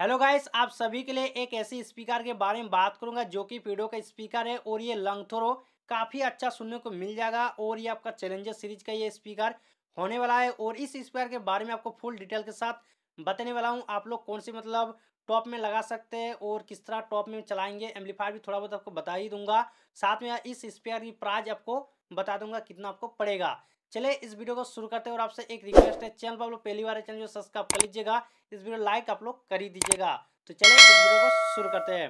hello guys आप सभी के लिए एक ऐसी स्पीकर के बारे में बात करूंगा जो कि पीडो का स्पीकर है और ये लंगथोरो काफ़ी अच्छा सुनने को मिल जाएगा और ये आपका चैलेंजर सीरीज का ये स्पीकर होने वाला है और इस स्पीकर के बारे में आपको फुल डिटेल के साथ बताने वाला हूँ आप लोग कौन सी मतलब टॉप में लगा सकते हैं और किस तरह टॉप में चलाएंगे एम्पलीफायर भी थोड़ा बहुत आपको बता ही दूंगा साथ में इस स्पेयर की प्राइज आपको बता दूंगा कितना आपको पड़ेगा चले इस वीडियो को शुरू करते हैं और आपसे एक रिक्वेस्ट है चैनल पर आप लोग पहली बार चैनल जो सब्सक्राइब कर लीजिएगा इस वीडियो लाइक आप लोग कर ही दीजिएगा तो चले इस वीडियो को शुरू करते हैं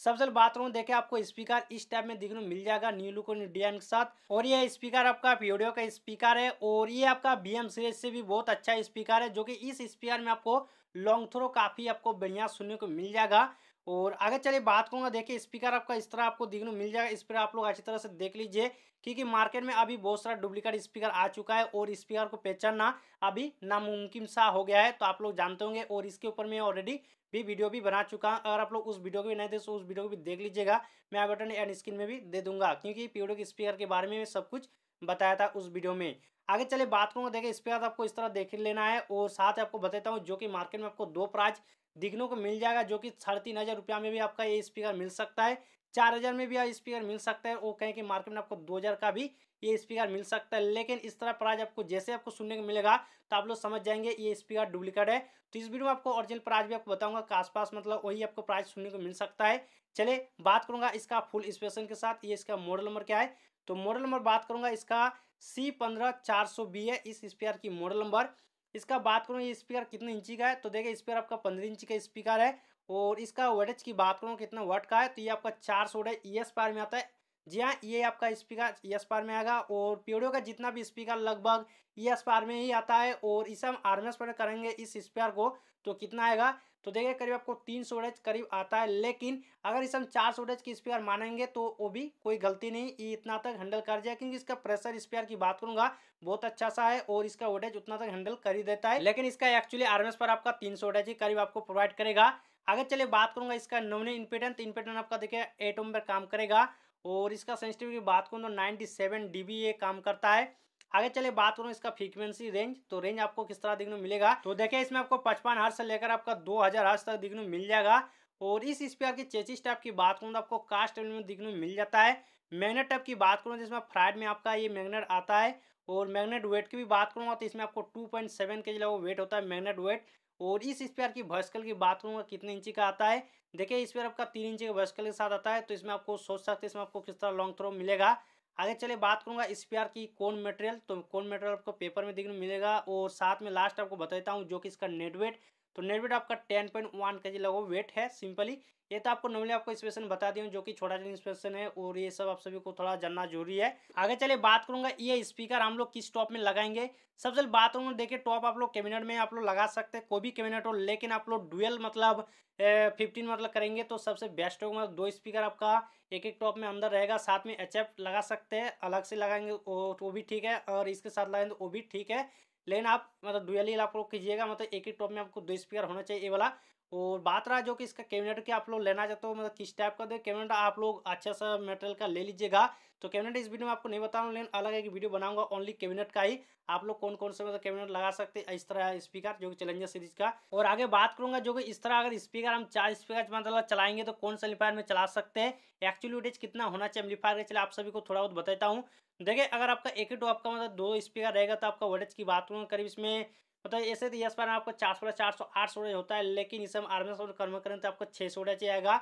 सबसे पहले बाथरूम देखे आपको स्पीकर इस टाइप में देखने मिल जाएगा न्यू लुक न्यू डिजाइन के साथ और ये स्पीकर आपका वीडियो का स्पीकर है और ये आपका बी एम सीरीज से भी बहुत अच्छा स्पीकर है जो कि इस स्पीकर में आपको लॉन्ग थ्रो काफ़ी आपको बढ़िया सुनने को मिल जाएगा और आगे चलिए बात करूँगा देखिए स्पीकर आपका इस तरह आपको देखने मिल जाएगा इस पर आप लोग अच्छी तरह से देख लीजिए क्योंकि मार्केट में अभी बहुत सारा डुप्लीकेट स्पीकर आ चुका है और स्पीकर को पहचानना अभी नामुमकिन सा हो गया है तो आप लोग जानते होंगे और इसके ऊपर मैं ऑलरेडी भी वीडियो भी बना चुका हूँ अगर आप लोग उस वीडियो को भी नहीं देख तो उस वीडियो को भी देख लीजिएगा मैं बटन एंड स्क्रीन में भी दे दूंगा क्योंकि के स्पीकर के बारे में सब कुछ बताया था उस वीडियो में आगे चले बात करूंगा देखिए इस पे आपको इस तरह देख लेना है और साथ ही आपको बताता हूँ जो कि मार्केट में आपको दो प्राइज दिखने को मिल जाएगा जो कि साढ़े तीन हज़ार रुपया में भी आपका ये स्पीकर मिल सकता है चार हज़ार में भी स्पीकर मिल सकता है और कहें कि मार्केट में आपको दो हज़ार का भी ये स्पीकर मिल सकता है लेकिन इस तरह प्राइज आपको जैसे आपको सुनने को मिलेगा तो आप लोग समझ जाएंगे ये स्पीकर डुप्लीकेट है तो इस वीडियो में आपको ओरिजिनल प्राइज भी आपको बताऊंगा आस आसपास मतलब वही आपको प्राइज सुनने को मिल सकता है चले बात करूंगा इसका फुल स्पेशन के साथ ये इसका मॉडल नंबर क्या है तो मॉडल नंबर बात करूंगा इसका सी पंद्रह चार सौ बी है इस स्पीकर की मॉडल नंबर इसका बात करूँ ये स्पीकर कितने इंची का है तो देखिए स्पीकर आपका पंद्रह इंची का स्पीकर है और इसका वेटेज की बात करूँ कितना वट का है तो ये आपका चार सौ ई एस पार में आता है जी हाँ ये आपका स्पीकर एस पार में आएगा और प्योरियो का जितना भी स्पीकर लगभग एस पार में ही आता है और इसे हम आर एम एस पर करेंगे इस स्पीकर को तो कितना आएगा तो देखिए करीब आपको तीन सौ रेज करीब आता है लेकिन अगर इसे हम चार सौ रेज की स्पीकर मानेंगे तो वो भी कोई गलती नहीं ये इतना तक हैंडल कर जाए क्योंकि इसका प्रेशर स्पीकर की बात करूंगा बहुत अच्छा सा है और इसका वोटेज उतना तक हैंडल कर ही देता है लेकिन इसका एक्चुअली आरएमएस पर आपका तीन सौ रेज ही करीब आपको प्रोवाइड करेगा आगे चले बात करूंगा इसका नॉमिनी इम्पिटेंट तो आपका देखिए एट ओम पर काम करेगा और इसका सेंसिटिविटी की बात करूँ तो नाइन्टी सेवन ये काम करता है आगे चले बात करूँ इसका फ्रीक्वेंसी रेंज तो रेंज आपको किस तरह देखने मिलेगा तो देखिए इसमें आपको पचपन हर्ज से लेकर आपका दो हजार हर्ष तक देखने मिल जाएगा और इस स्पीकर की चेचिस टाइप की बात करूँ तो आपको कास्ट में देखने मिल जाता है मैगनेट टाइप की बात करूँ तो जिसमें फ्राइड में आपका ये मैगनेट आता है और मैग्नेट वेट की भी बात करूँगा तो इसमें आपको टू पॉइंट सेवन के जी वेट होता है मैग्नेट वेट और इस स्पेयर की वर्सकल की बात करूँगा कितने इंची का आता है देखिए स्पेयर आपका तीन इंची के वर्सकल के साथ आता है तो इसमें आपको सोच सकते हैं इसमें आपको किस तरह लॉन्ग थ्रो मिलेगा आगे चले बात करूंगा स्पेयर की कौन मटेरियल तो कौन मटेरियल आपको पेपर में देखने मिलेगा और साथ में लास्ट आपको बताता हूँ जो कि इसका नेटवेट तो नेट वेट आपका ten point one K G लगभग वेट है सिंपली ये तो आपको नॉर्मली आपको स्पेशन बता दिया जो कि छोटा सा स्पेशन है और ये सब आप सभी को थोड़ा जानना जरूरी है आगे चलिए बात करूंगा ये स्पीकर हम लोग किस टॉप में लगाएंगे सबसे पहले बात करूंगा देखिए टॉप आप लोग कैबिनेट में आप लोग लगा सकते हैं कोई भी कैबिनेट हो लेकिन आप लोग डुअल मतलब फिफ्टीन मतलब करेंगे तो सबसे बेस्ट होगा दो स्पीकर आपका एक एक टॉप में अंदर रहेगा साथ में एच लगा सकते हैं अलग से लगाएंगे तो वो भी ठीक है और इसके साथ लगाएंगे तो वो भी ठीक है लेकिन आप मतलब डुअली आप लोग कीजिएगा मतलब एक ही टॉप में आपको दो स्पीकर होना चाहिए ये वाला और बात रहा जो कि इसका कैबिनेट के आप लोग लेना चाहते हो मतलब किस टाइप का दे कैबिनेट आप लोग अच्छा सा मेटेरियल का ले लीजिएगा तो कैबिनेट इस वीडियो में आपको नहीं बताऊँ लेकिन अलग एक वीडियो बनाऊंगा ओनली कैबिनेट का ही आप लोग कौन कौन से मतलब कैबिनेट लगा सकते हैं इस तरह स्पीकर जो कि चैलेंजर सीरीज का और आगे बात करूंगा जो कि इस तरह अगर स्पीकर हम चार स्पीकर मतलब चलाएंगे तो कौन सा लिफायर में चला सकते हैं एक्चुअली वोटेज कितना होना चाहिए के चले आप सभी को थोड़ा बहुत बताता हूँ देखिए अगर आपका एक ही टू आपका मतलब दो स्पीकर रहेगा तो आपका वोटेज की बात करूँगा करीब इसमें मतलब ऐसे तो यस पर आपको चार सोलह चार सौ आठ सोलह होता है लेकिन इस समय आर्मी सोलह कर्म करें तो आपको छः सोलह आएगा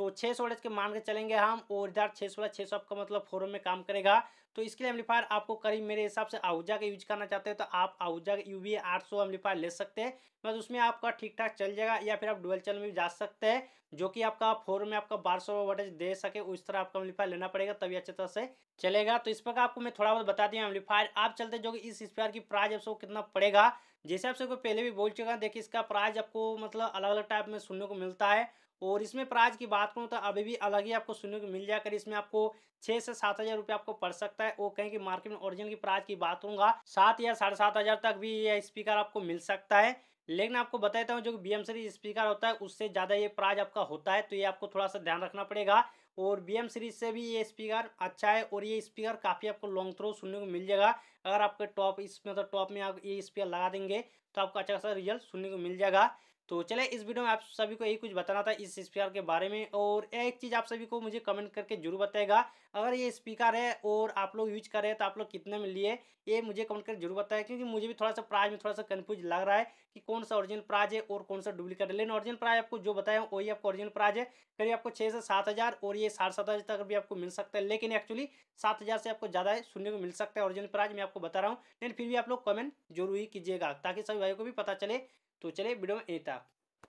तो छः सोलह के मान के चलेंगे हम और इधर छः सोलह छः सौ आपका मतलब फोरम में काम करेगा तो इसके लिए एम्पलीफायर आपको करीब मेरे हिसाब से आहूजा का यूज करना चाहते हैं तो आप आहूजा का यू वी आठ सौ एम्पलीफायर ले सकते हैं बस उसमें आपका ठीक ठाक चल जाएगा या फिर आप डुअल चैनल में भी जा सकते हैं जो कि आपका फोर में आपका बारह सौ वोटेज दे सके उस तरह आपका एम्पलीफायर लेना पड़ेगा तभी अच्छे तरह से चलेगा तो इस प्रकार आपको मैं थोड़ा बहुत बता दिया एम्पलीफायर आप चलते जो कि इस स्पीयर की प्राइस आपको कितना पड़ेगा जैसे आपसे कोई पहले भी बोल चुका है देखिए इसका प्राइस आपको मतलब अलग अलग टाइप में सुनने को मिलता है और इसमें प्राइस की बात करूँ तो अभी भी अलग ही आपको सुनने को मिल जाकर इसमें आपको छः से सात हज़ार रुपये आपको पड़ सकता सकता है वो कहें कि मार्केट में ओरिजिनल की प्राइस की बात होगा सात या साढ़े सात हजार तक भी ये स्पीकर आपको मिल सकता है लेकिन आपको बताता हूँ जो बी एम सीरीज स्पीकर होता है उससे ज़्यादा ये प्राइज आपका होता है तो ये आपको थोड़ा सा ध्यान रखना पड़ेगा और बी एम सीरीज से भी ये स्पीकर अच्छा है और ये स्पीकर काफ़ी आपको लॉन्ग थ्रो सुनने को मिल जाएगा अगर आपके टॉप इस मतलब टॉप में आप ये स्पीकर लगा देंगे तो आपको अच्छा खासा रिजल्ट सुनने को मिल जाएगा तो चले इस वीडियो में आप सभी को यही कुछ बताना था इस स्पीकर के बारे में और एक चीज़ आप सभी को मुझे कमेंट करके जरूर बताएगा अगर ये स्पीकर है और आप लोग यूज कर रहे हैं तो आप लोग कितने में लिए ये मुझे कमेंट करके जरूर बताएगा क्योंकि मुझे भी थोड़ा सा प्राइज में थोड़ा सा कन्फ्यूज लग रहा है कि कौन सा ऑरिजिनल प्राइज है और कौन सा डुप्लीकेट है लेकिन ऑरिजिनल प्राइज आपको जो बताया वही आपको ऑरिजिनल प्राइज है करीब आपको छः से सात हज़ार और ये साढ़े सात हज़ार तक भी आपको मिल सकता है लेकिन एक्चुअली सात हज़ार से आपको ज़्यादा सुनने को मिल सकता है ऑरिजिनल प्राइज मैं आपको बता रहा हूँ लेकिन फिर भी आप लोग कमेंट जरूर ही कीजिएगा ताकि सभी भाई को भी पता चले तो चलिए वीडियो में यहीं तक